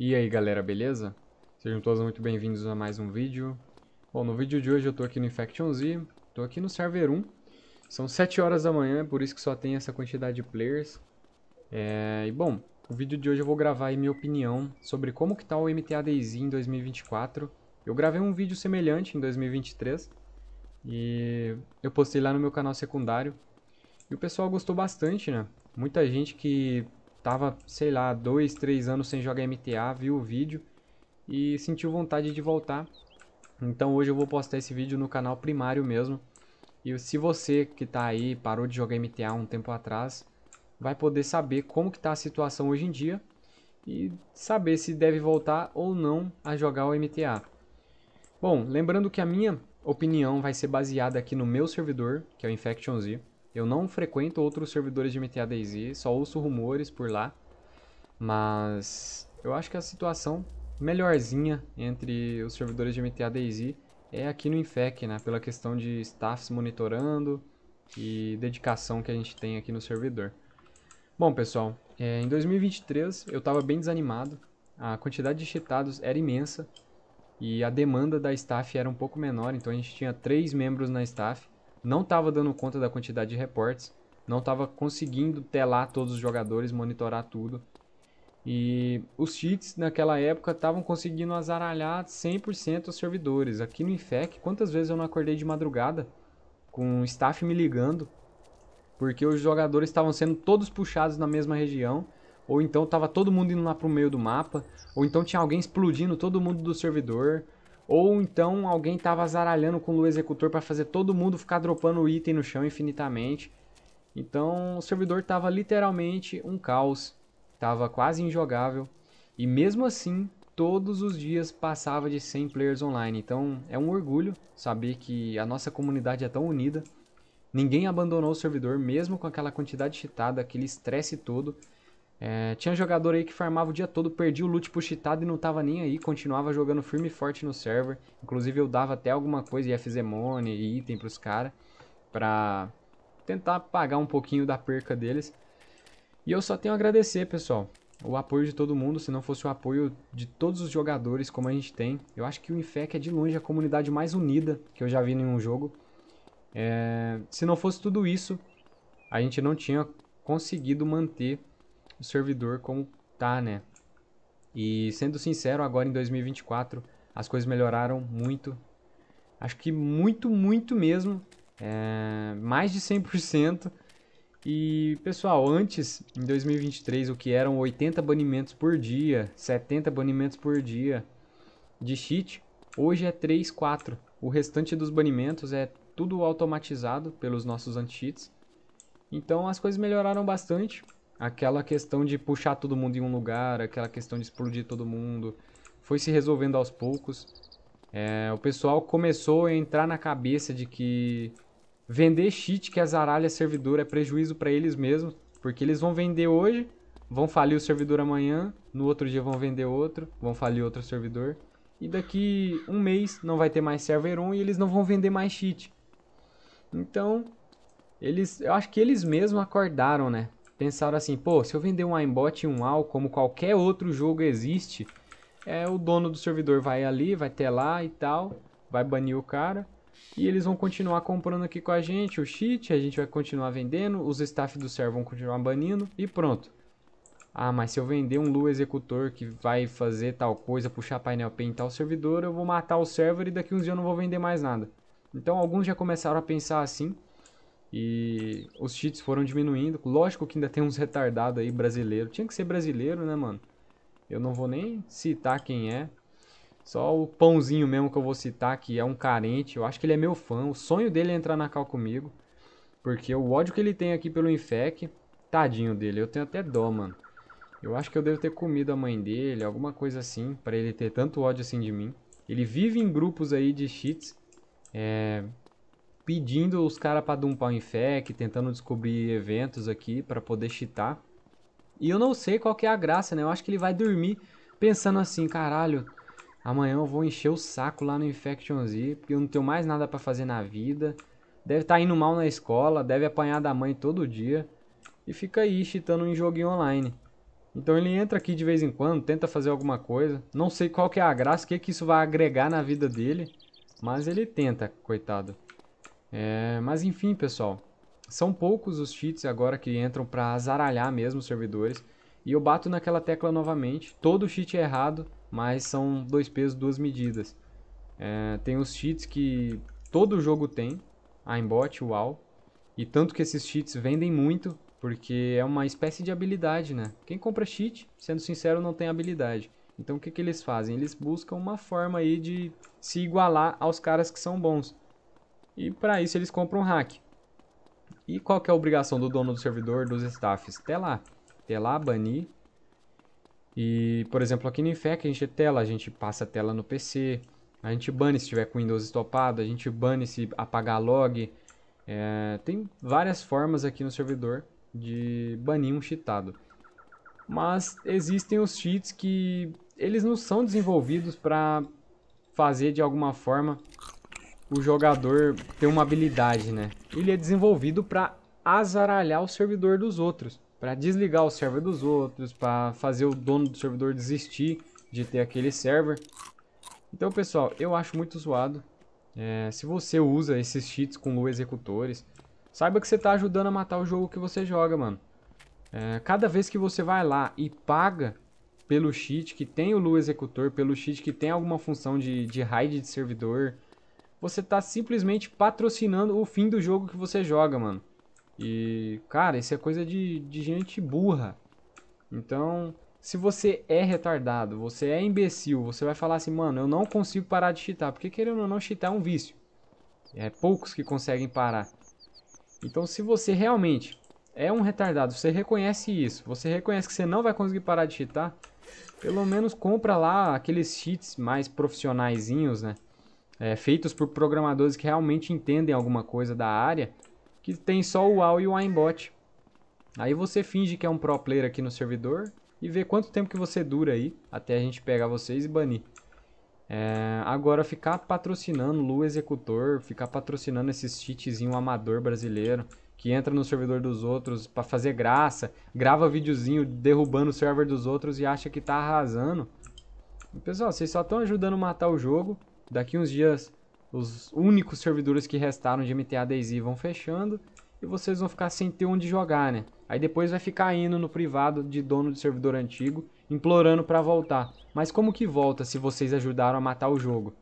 E aí galera, beleza? Sejam todos muito bem-vindos a mais um vídeo. Bom, no vídeo de hoje eu tô aqui no Infection Z, tô aqui no server 1. São 7 horas da manhã, por isso que só tem essa quantidade de players. É... E bom, o vídeo de hoje eu vou gravar minha opinião sobre como que tá o MTA MTADZ em 2024. Eu gravei um vídeo semelhante em 2023 e eu postei lá no meu canal secundário. E o pessoal gostou bastante, né? Muita gente que tava, sei lá, dois, três anos sem jogar MTA, viu o vídeo e sentiu vontade de voltar. Então hoje eu vou postar esse vídeo no canal primário mesmo. E se você que tá aí parou de jogar MTA um tempo atrás, vai poder saber como que tá a situação hoje em dia e saber se deve voltar ou não a jogar o MTA. Bom, lembrando que a minha opinião vai ser baseada aqui no meu servidor, que é o Infection Z. Eu não frequento outros servidores de mta só ouço rumores por lá. Mas eu acho que a situação melhorzinha entre os servidores de mta é aqui no Infec, né? Pela questão de staffs monitorando e dedicação que a gente tem aqui no servidor. Bom, pessoal, é, em 2023 eu estava bem desanimado. A quantidade de cheatados era imensa e a demanda da staff era um pouco menor, então a gente tinha três membros na staff não estava dando conta da quantidade de reportes, não estava conseguindo telar todos os jogadores, monitorar tudo. E os cheats naquela época estavam conseguindo azaralhar 100% os servidores. Aqui no Infec, quantas vezes eu não acordei de madrugada com o staff me ligando porque os jogadores estavam sendo todos puxados na mesma região, ou então estava todo mundo indo lá para o meio do mapa, ou então tinha alguém explodindo todo mundo do servidor, ou então alguém estava zaralhando com o executor para fazer todo mundo ficar dropando o item no chão infinitamente. Então o servidor estava literalmente um caos, estava quase injogável. E mesmo assim, todos os dias passava de 100 players online. Então é um orgulho saber que a nossa comunidade é tão unida. Ninguém abandonou o servidor mesmo com aquela quantidade cheatada, aquele estresse todo. É, tinha jogador aí que farmava o dia todo, perdia o loot cheatado e não tava nem aí, continuava jogando firme e forte no server. Inclusive eu dava até alguma coisa, ia fazer money e item pros caras, pra tentar pagar um pouquinho da perca deles. E eu só tenho a agradecer, pessoal, o apoio de todo mundo, se não fosse o apoio de todos os jogadores como a gente tem. Eu acho que o Infec é de longe a comunidade mais unida que eu já vi em um jogo. É, se não fosse tudo isso, a gente não tinha conseguido manter o servidor como tá, né? E sendo sincero, agora em 2024 as coisas melhoraram muito. Acho que muito, muito mesmo. É, mais de 100%. E pessoal, antes, em 2023, o que eram 80 banimentos por dia, 70 banimentos por dia de cheat, hoje é 3, 4. O restante dos banimentos é tudo automatizado pelos nossos anti-cheats. Então as coisas melhoraram bastante aquela questão de puxar todo mundo em um lugar, aquela questão de explodir todo mundo, foi se resolvendo aos poucos. É, o pessoal começou a entrar na cabeça de que vender cheat que azaralha servidor é prejuízo para eles mesmos, porque eles vão vender hoje, vão falir o servidor amanhã, no outro dia vão vender outro, vão falir outro servidor, e daqui um mês não vai ter mais server 1 e eles não vão vender mais cheat. Então, eles, eu acho que eles mesmos acordaram, né? pensaram assim, pô, se eu vender um aimbot e um AW, como qualquer outro jogo existe, é o dono do servidor vai ali, vai ter lá e tal, vai banir o cara. E eles vão continuar comprando aqui com a gente o cheat, a gente vai continuar vendendo, os staff do server vão continuar banindo e pronto. Ah, mas se eu vender um Lua Executor que vai fazer tal coisa, puxar painel P tal servidor, eu vou matar o server e daqui uns dias eu não vou vender mais nada. Então alguns já começaram a pensar assim, e os cheats foram diminuindo. Lógico que ainda tem uns retardados aí brasileiro. Tinha que ser brasileiro, né, mano? Eu não vou nem citar quem é. Só o pãozinho mesmo que eu vou citar, que é um carente. Eu acho que ele é meu fã. O sonho dele é entrar na cal comigo. Porque o ódio que ele tem aqui pelo Infec, tadinho dele. Eu tenho até dó, mano. Eu acho que eu devo ter comido a mãe dele, alguma coisa assim, para ele ter tanto ódio assim de mim. Ele vive em grupos aí de cheats. É, pedindo os caras pra dumpar o Infect, tentando descobrir eventos aqui pra poder cheatar. E eu não sei qual que é a graça, né? Eu acho que ele vai dormir pensando assim, caralho, amanhã eu vou encher o saco lá no Infection Z, porque eu não tenho mais nada pra fazer na vida. Deve estar tá indo mal na escola, deve apanhar da mãe todo dia. E fica aí cheatando em joguinho online. Então ele entra aqui de vez em quando, tenta fazer alguma coisa. Não sei qual que é a graça, o que, que isso vai agregar na vida dele. Mas ele tenta, coitado. É, mas enfim, pessoal. São poucos os cheats agora que entram para azaralhar mesmo os servidores. E eu bato naquela tecla novamente. Todo cheat é errado, mas são dois pesos, duas medidas. É, tem os cheats que todo jogo tem. a o UAU. E tanto que esses cheats vendem muito, porque é uma espécie de habilidade, né? Quem compra cheat, sendo sincero, não tem habilidade. Então o que, que eles fazem? Eles buscam uma forma aí de se igualar aos caras que são bons. E para isso eles compram um hack. E qual que é a obrigação do dono do servidor, dos staffs? Telar. Telar, banir. E, por exemplo, aqui no Infec a gente tela, a gente passa a tela no PC, a gente bane se tiver com Windows estopado, a gente bane se apagar log. É, tem várias formas aqui no servidor de banir um cheatado. Mas existem os cheats que eles não são desenvolvidos para fazer de alguma forma o jogador ter uma habilidade, né? Ele é desenvolvido para azaralhar o servidor dos outros, para desligar o server dos outros, para fazer o dono do servidor desistir de ter aquele server. Então, pessoal, eu acho muito zoado. É, se você usa esses cheats com lua executores, saiba que você está ajudando a matar o jogo que você joga, mano. É, cada vez que você vai lá e paga pelo cheat que tem o lua executor, pelo cheat que tem alguma função de, de raid de servidor, você tá simplesmente patrocinando o fim do jogo que você joga, mano. E, cara, isso é coisa de, de gente burra. Então, se você é retardado, você é imbecil, você vai falar assim, mano, eu não consigo parar de cheatar. Porque querendo ou não, cheatar é um vício. É poucos que conseguem parar. Então, se você realmente é um retardado, você reconhece isso, você reconhece que você não vai conseguir parar de cheatar, pelo menos compra lá aqueles cheats mais profissionaizinhos, né? é, feitos por programadores que realmente entendem alguma coisa da área, que tem só o AU e o aimbot. Aí você finge que é um pro player aqui no servidor e vê quanto tempo que você dura aí até a gente pegar vocês e banir. É, agora ficar patrocinando Lu Executor, ficar patrocinando esses cheatzinho amador brasileiro que entra no servidor dos outros para fazer graça, grava videozinho derrubando o server dos outros e acha que tá arrasando. Pessoal, vocês só estão ajudando a matar o jogo Daqui uns dias, os únicos servidores que restaram de MTA Daisy vão fechando e vocês vão ficar sem ter onde jogar, né? Aí depois vai ficar indo no privado de dono de servidor antigo, implorando para voltar. Mas como que volta se vocês ajudaram a matar o jogo?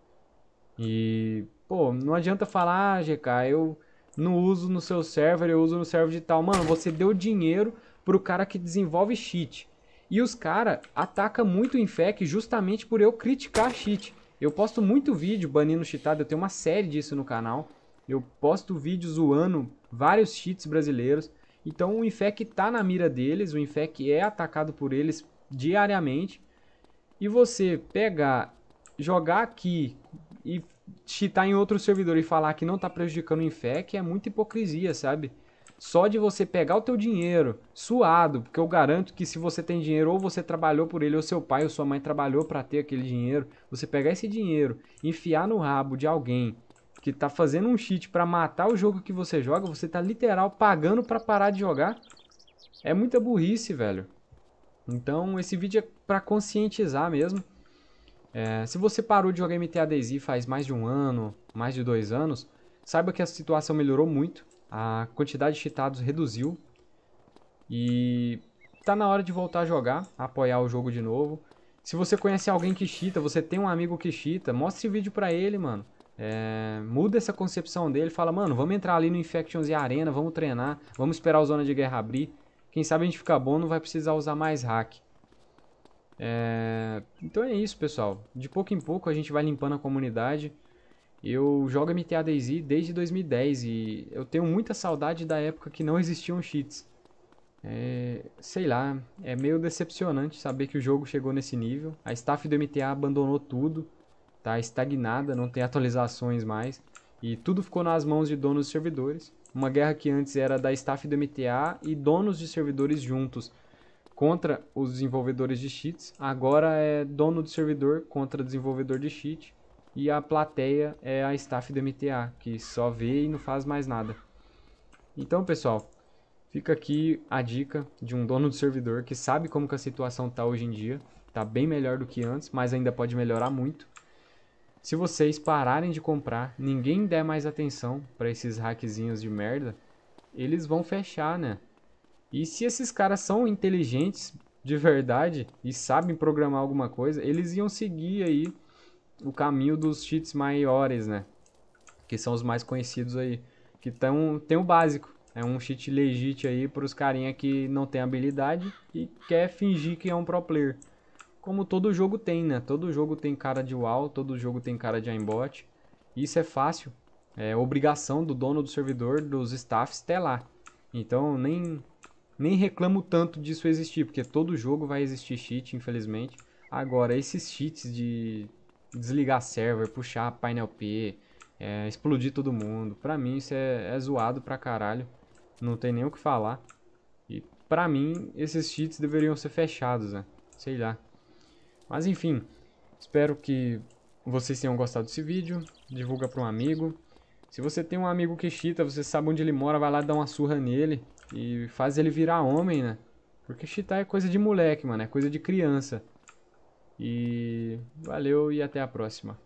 E, pô, não adianta falar, ah, GK, eu não uso no seu server, eu uso no server de tal. Mano, você deu dinheiro pro cara que desenvolve cheat. E os caras atacam muito o Infec justamente por eu criticar cheat. Eu posto muito vídeo banindo cheatado, eu tenho uma série disso no canal. Eu posto vídeo zoando vários cheats brasileiros. Então o Infec tá na mira deles, o Infec é atacado por eles diariamente. E você pegar, jogar aqui e cheatar em outro servidor e falar que não tá prejudicando o Infec é muita hipocrisia, sabe? só de você pegar o teu dinheiro suado, porque eu garanto que se você tem dinheiro ou você trabalhou por ele ou seu pai ou sua mãe trabalhou para ter aquele dinheiro, você pegar esse dinheiro, enfiar no rabo de alguém que tá fazendo um cheat para matar o jogo que você joga, você tá literal pagando para parar de jogar. É muita burrice, velho. Então esse vídeo é para conscientizar mesmo. É, se você parou de jogar MTADZ faz mais de um ano, mais de dois anos, saiba que a situação melhorou muito a quantidade de cheatados reduziu e tá na hora de voltar a jogar, apoiar o jogo de novo. Se você conhece alguém que cheata, você tem um amigo que cheata, mostre o vídeo pra ele, mano. É, muda essa concepção dele, fala, mano, vamos entrar ali no Infections e Arena, vamos treinar, vamos esperar a Zona de Guerra abrir. Quem sabe a gente ficar bom, não vai precisar usar mais hack. É, então é isso, pessoal. De pouco em pouco a gente vai limpando a comunidade. Eu jogo MTA DayZ desde 2010 e eu tenho muita saudade da época que não existiam cheats. É, sei lá, é meio decepcionante saber que o jogo chegou nesse nível. A staff do MTA abandonou tudo, tá estagnada, não tem atualizações mais. E tudo ficou nas mãos de donos de servidores. Uma guerra que antes era da staff do MTA e donos de servidores juntos contra os desenvolvedores de cheats. Agora é dono de servidor contra desenvolvedor de cheat. E a plateia é a staff do MTA, que só vê e não faz mais nada. Então, pessoal, fica aqui a dica de um dono do servidor que sabe como que a situação está hoje em dia. Está bem melhor do que antes, mas ainda pode melhorar muito. Se vocês pararem de comprar, ninguém der mais atenção para esses hackzinhos de merda, eles vão fechar, né? E se esses caras são inteligentes de verdade e sabem programar alguma coisa, eles iam seguir aí o caminho dos cheats maiores, né? Que são os mais conhecidos aí. Que tão, tem o básico. É um cheat legit aí para os carinha que não tem habilidade e quer fingir que é um pro player. Como todo jogo tem, né? Todo jogo tem cara de WoW, todo jogo tem cara de aimbot. Isso é fácil. É obrigação do dono do servidor, dos staffs, até lá. Então nem, nem reclamo tanto disso existir, porque todo jogo vai existir cheat, infelizmente. Agora, esses cheats de desligar server, puxar painel P, é, explodir todo mundo. Pra mim isso é, é, zoado pra caralho. Não tem nem o que falar. E pra mim esses cheats deveriam ser fechados, né? Sei lá. Mas enfim, espero que vocês tenham gostado desse vídeo. Divulga pra um amigo. Se você tem um amigo que cheata, você sabe onde ele mora, vai lá dar uma surra nele. E faz ele virar homem, né? Porque cheatar é coisa de moleque, mano. É coisa de criança. E valeu e até a próxima.